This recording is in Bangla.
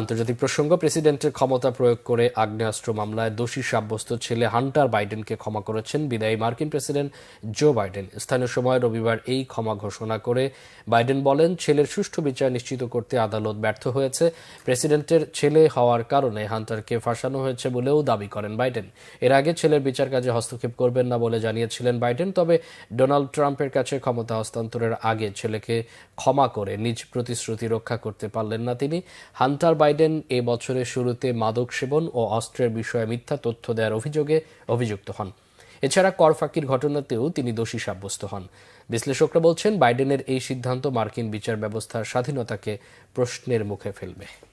আন্তর্জাতিক প্রসঙ্গ প্রেসিডেন্টের ক্ষমতা প্রয়োগ করে আগ্নেয়াস্ত্র মামলায় দোষী সাব্যস্ত ছেলে হান্টার বাইডেনকে ক্ষমা করেছেন বিদায়ী মার্কিন প্রেসিডেন্ট জো বাইডেন স্থানীয় সময় রবিবার এই ক্ষমা ঘোষণা করে বাইডেন বলেন ছেলের সুষ্ঠু বিচার নিশ্চিত করতে আদালত ব্যর্থ হয়েছে প্রেসিডেন্টের ছেলে হওয়ার কারণে হান্টারকে ফাঁসানো হয়েছে বলেও দাবি করেন বাইডেন এর আগে ছেলের বিচার কাজে হস্তক্ষেপ করবেন না বলে জানিয়েছিলেন বাইডেন তবে ডোনাল্ড ট্রাম্পের কাছে ক্ষমতা হস্তান্তরের আগে ছেলেকে ক্ষমা করে নিজ প্রতিশ্রুতি রক্ষা করতে পারলেন না তিনি হান্টার বাইডেন এ বছরের শুরুতে মাদক সেবন ও অস্ত্রের বিষয়ে মিথ্যা তথ্য দেওয়ার অভিযোগে অভিযুক্ত হন এছাড়া কর ফাঁকির ঘটনাতেও তিনি দোষী সাব্যস্ত হন বিশ্লেষকরা বলছেন বাইডেনের এই সিদ্ধান্ত মার্কিন বিচার ব্যবস্থার স্বাধীনতাকে প্রশ্নের মুখে ফেলবে